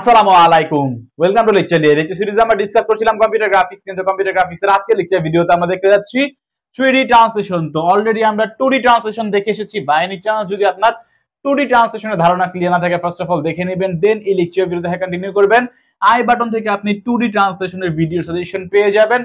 আসসালামু আলাইকুম welcome to lecture dear lecture series আমরা ডিসকাস করছিলাম কম্পিউটার গ্রাফিক্স কিন্তু কম্পিউটার গ্রাফিক্সের আজকে লেকচার ভিডিওতে আমরা দেখতে যাচ্ছি থ্রি ট্রান্সলেশন তো অলরেডি আমরা টু ডি ট্রান্সলেশন দেখে এসেছি বাই এনি চান্স যদি আপনার টু ডি ট্রান্সলেশনের ধারণা ক্লিয়ার না থাকে ফার্স্ট অফ অল দেখে নেবেন দেন এই লেকচার ভিডিও দেখা কন্টিনিউ করবেন আই বাটন থেকে আপনি টু ডি ট্রান্সলেশনের ভিডিও সাজেশন পেয়ে যাবেন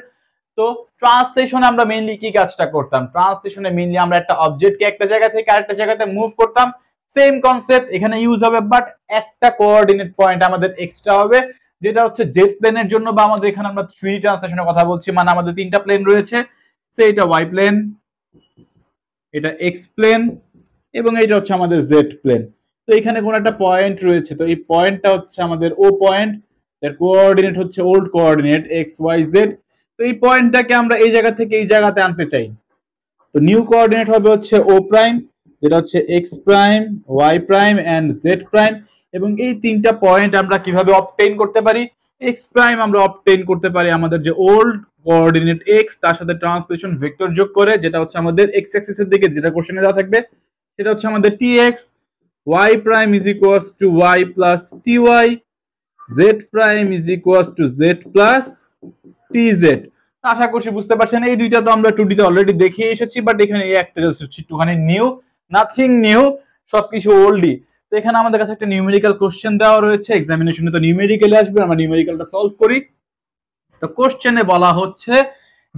তো ট্রান্সলেশন আমরা মেইনলি কি কাজটা করতাম ট্রান্সলেশনে মেইনলি আমরা একটা অবজেক্টকে একটা জায়গা থেকে আরেকটা জায়গাতে মুভ করতাম সেম কনসেপ্ট এখানে ইউজ হবে বাট একটা কোঅর্ডিনেট পয়েন্ট আমাদের এক্সট্রা হবে যেটা হচ্ছে জেড প্লেনের জন্য বা আমাদের এখানে আমরা থ্রি ট্রান্সলেশনের কথা বলছি মানে আমাদের তিনটা প্লেন রয়েছে সে এটা ওয়াই প্লেন এটা এক্স প্লেন এবং এটা হচ্ছে আমাদের জেড প্লেন তো এখানে কোন একটা পয়েন্ট রয়েছে তো এই পয়েন্টটা হচ্ছে আমাদের ও পয়েন্ট যার কোঅর্ডিনেট হচ্ছে old coordinate X Y Z তো এই পয়েন্টটাকে আমরা এই জায়গা থেকে এই জায়গাতে আনতে চাই তো নিউ কোঅর্ডিনেট হবে হচ্ছে ও প্রাইম যেটা হচ্ছে X prime Y prime and Z prime এবং এই তিনটা পয়েন্ট আমরা কিভাবে অবটেন করতে পারি এক্স প্রাইম আমরা অবটেন করতে পারি আমাদের যে ওল্ড কোঅর্ডিনেট এক্স তার সাথে ট্রান্সলেশন ভেক্টর যোগ করে যেটা হচ্ছে আমাদের এক্স অ্যাক্সিস এর দিকে যেটা কোশ্চেনে দেওয়া থাকবে সেটা হচ্ছে আমাদের T X Y prime is equals to Y plus T Y Z prime is equals to Z plus T Z আশা করছি বুঝতে পারছেন এই দুইটা তো আমরা টু ডিতে অলরেডি দেখে এসেছি বাট এখানে এই একটা জাস্ট হচ্ছে একটুখানি নিউ নাথিং নিউ সবকিছু ওল্ডই তো এখানে আমাদের কাছে একটা নিউমেরিক্যাল কোশ্চেন দেওয়া রয়েছে এক্সামিনেশনে তো নিউমেরিক্যালি আসবে আমরা নিউমেরিক্যালটা সলভ করি তো কোশ্চেনে বলা হচ্ছে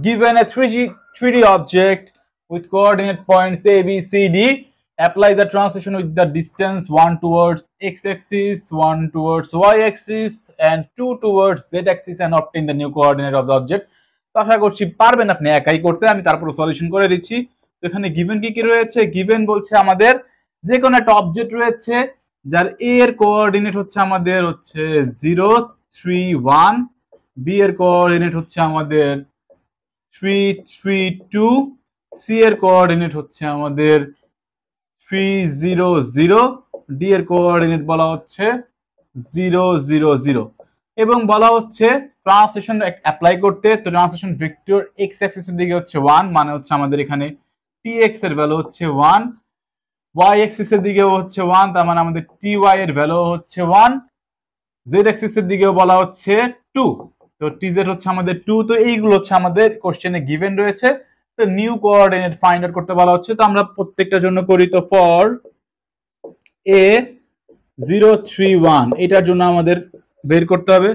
given a three G three D object with coordinate point A B C D apply the translation with the distance one towards X axis one towards Y axis and two towards Z axis and obtain the new coordinate of the object তো আশা করছি পারবেন আপনি একাই করতে আমি তারপর solution করে দিচ্ছি এখানে গিভেন কি কি রয়েছে গিভেন বলছে আমাদের যে কোনো একটা অবজেক্ট রয়েছে যার এ এর কোঅর্ডিনেট হচ্ছে আমাদের হচ্ছে জিরো থ্রি ওয়ান বি এর কোঅর্ডিনেট হচ্ছে আমাদের থ্রি থ্রি টু সি এর কোঅর্ডিনেট হচ্ছে আমাদের থ্রি জিরো জিরো ডি এর কোঅর্ডিনেট বলা হচ্ছে জিরো জিরো জিরো এবং বলা হচ্ছে ট্রান্সলেশন অ্যাপ্লাই করতে তো ট্রান্সলেশন ভেক্টর এক্স অ্যাক্সিসের দিকে হচ্ছে ওয়ান মানে হচ্ছে আমাদের এখানে টি এক্স এর ভ্যালু হচ্ছে ওয়ান ওয়াই এক্সিস এর দিকেও হচ্ছে ওয়ান তার মানে আমাদের টি এর ভ্যালু হচ্ছে ওয়ান জেড এর দিকেও বলা হচ্ছে তো হচ্ছে আমাদের তো এইগুলো হচ্ছে আমাদের কোশ্চেনে গিভেন রয়েছে তো নিউ কোঅর্ডিনেট ফাইন্ড আউট করতে বলা হচ্ছে তো আমরা প্রত্যেকটার জন্য করি তো for A zero three one এটার জন্য আমাদের বের করতে হবে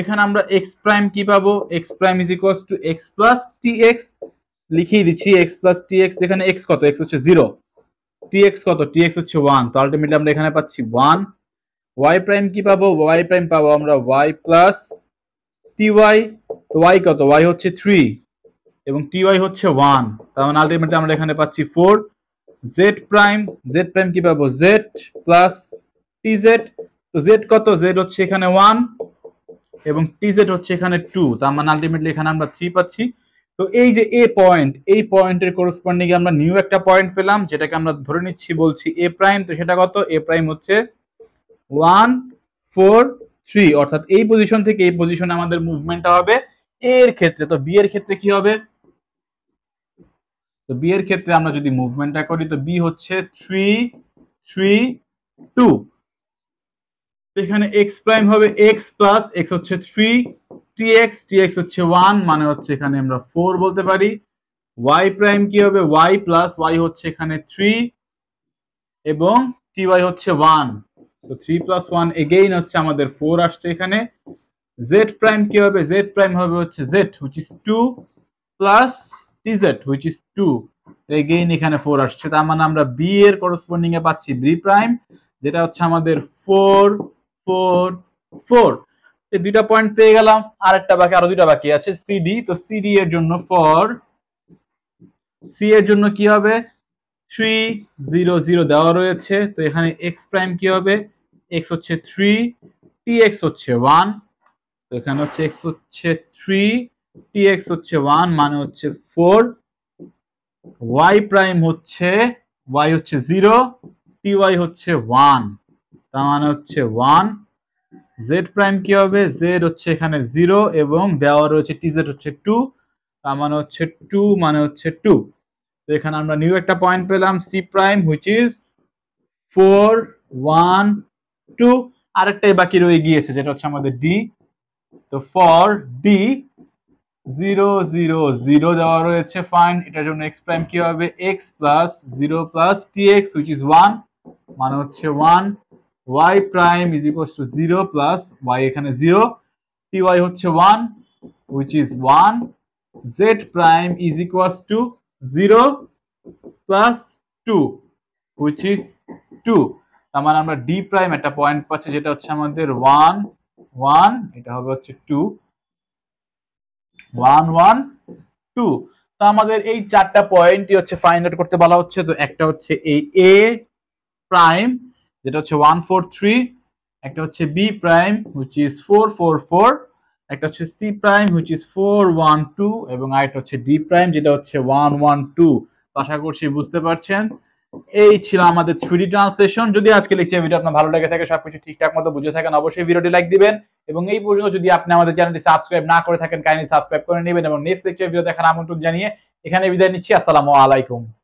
এখানে আমরা এক্স প্রাইম কি পাবো X prime is equals to X plus T X লিখিয়ে দিচ্ছি এক্স প্লাস টি এক্স এখানে এক্স কত এক্স হচ্ছে জিরো টি এক্স কত টি এক্স হচ্ছে ওয়ান তো আলটিমেটলি আমরা এখানে পাচ্ছি ওয়ান ওয়াই প্রাইম কি পাবো ওয়াই প্রাইম পাবো আমরা ওয়াই প্লাস টি ওয়াই তো ওয়াই কত ওয়াই হচ্ছে থ্রি এবং টি ওয়াই হচ্ছে ওয়ান তার মানে আলটিমেটলি আমরা এখানে পাচ্ছি four Z prime Z prime কি পাবো জেড প্লাস টি জেড তো জেড কত জেড হচ্ছে এখানে ওয়ান এবং টি জেড হচ্ছে এখানে টু তার মানে আলটিমেটলি এখানে আমরা থ্রি পাচ্ছি তো এই যে এ পয়েন্ট এই পয়েন্টের করসপন্ডিং আমরা নিউ একটা পয়েন্ট পেলাম যেটাকে আমরা ধরে নিচ্ছি বলছি এ প্রাইম তো সেটা কত এ প্রাইম হচ্ছে ওয়ান ফোর থ্রি অর্থাৎ এই পজিশন থেকে এই পজিশনে আমাদের মুভমেন্টটা হবে এর ক্ষেত্রে তো বি এর ক্ষেত্রে কি হবে তো বি এর ক্ষেত্রে আমরা যদি মুভমেন্টটা করি তো বি হচ্ছে থ্রি থ্রি টু এখানে এক্স প্রাইম হবে এক্স প্লাস এক্স হচ্ছে থ্রি টিএক্স টিএক্স হচ্ছে ওয়ান মানে হচ্ছে এখানে আমরা ফোর বলতে পারি ওয়াই প্রাইম কি হবে ওয়াই প্লাস ওয়াই হচ্ছে এখানে থ্রি এবং টি ওয়াই হচ্ছে ওয়ান তো থ্রি প্লাস ওয়ান এগেইন হচ্ছে আমাদের ফোর আসছে এখানে জেড প্রাইম কি হবে জেড প্রাইম হবে হচ্ছে Z which is two plus T Z which is two again এখানে ফোর আসছে তার মানে আমরা বি এর করসপন্ডিং এ পাচ্ছি বি প্রাইম যেটা হচ্ছে আমাদের ফোর ফোর ফোর এই দুইটা পয়েন্ট পেয়ে গেলাম আর একটা বাকি আরো দুইটা বাকি আছে সিডি তো সিডি এর জন্য ফর সি এর জন্য কি হবে থ্রি জিরো জিরো দেওয়া রয়েছে তো এখানে এক্স প্রাইম কি হবে এক্স হচ্ছে থ্রি টি এক্স হচ্ছে ওয়ান তো এখানে হচ্ছে এক্স হচ্ছে থ্রি টি এক্স হচ্ছে ওয়ান মানে হচ্ছে ফোর ওয়াই প্রাইম হচ্ছে ওয়াই হচ্ছে জিরো টি ওয়াই হচ্ছে ওয়ান তার মানে হচ্ছে ওয়ান জেড প্রাইম কি হবে জেড হচ্ছে এখানে জিরো এবং দেওয়া রয়েছে টি জেড হচ্ছে টু তার মানে হচ্ছে টু মানে হচ্ছে টু তো এখানে আমরা নিউ একটা পয়েন্ট পেলাম C prime which is four one two আরেকটাই বাকি রয়ে গিয়েছে যেটা হচ্ছে আমাদের ডি তো for D zero zero zero দেওয়া রয়েছে ফাইন এটার জন্য এক্স প্রাইম কি হবে X plus zero plus T X which is one মানে হচ্ছে one Y prime is equals to zero plus Y এখানে জিরো টি ওয়াই হচ্ছে one which is one Z prime is equals to zero plus two which is two তার মানে আমরা D prime একটা point পাচ্ছি যেটা হচ্ছে আমাদের ওয়ান ওয়ান এটা হবে হচ্ছে টু ওয়ান ওয়ান টু তো আমাদের এই চারটা পয়েন্টই হচ্ছে ফাইন্ড আউট করতে বলা হচ্ছে তো একটা হচ্ছে এই এ প্রাইম যেটা হচ্ছে ওয়ান একটা হচ্ছে B prime which is four একটা হচ্ছে সি প্রাইম হুইচ ইজ এবং আরেকটা হচ্ছে ডি প্রাইম যেটা হচ্ছে ওয়ান আশা করছি বুঝতে পারছেন এই ছিল আমাদের থ্রিডি ট্রান্সলেশন যদি আজকে লেকচার ভিডিও আপনার ভালো লাগে থাকে সবকিছু ঠিকঠাক মতো বুঝে থাকেন অবশ্যই ভিডিওটি লাইক দিবেন এবং এই পর্যন্ত যদি আপনি আমাদের চ্যানেলটি সাবস্ক্রাইব না করে থাকেন কাইন্ডলি সাবস্ক্রাইব করে নেবেন এবং নেক্সট লেকচার ভিডিও দেখার আমন্ত্রণ জানিয়ে এখানে বিদায় নিচ্ছি আসসালামু আলাইকুম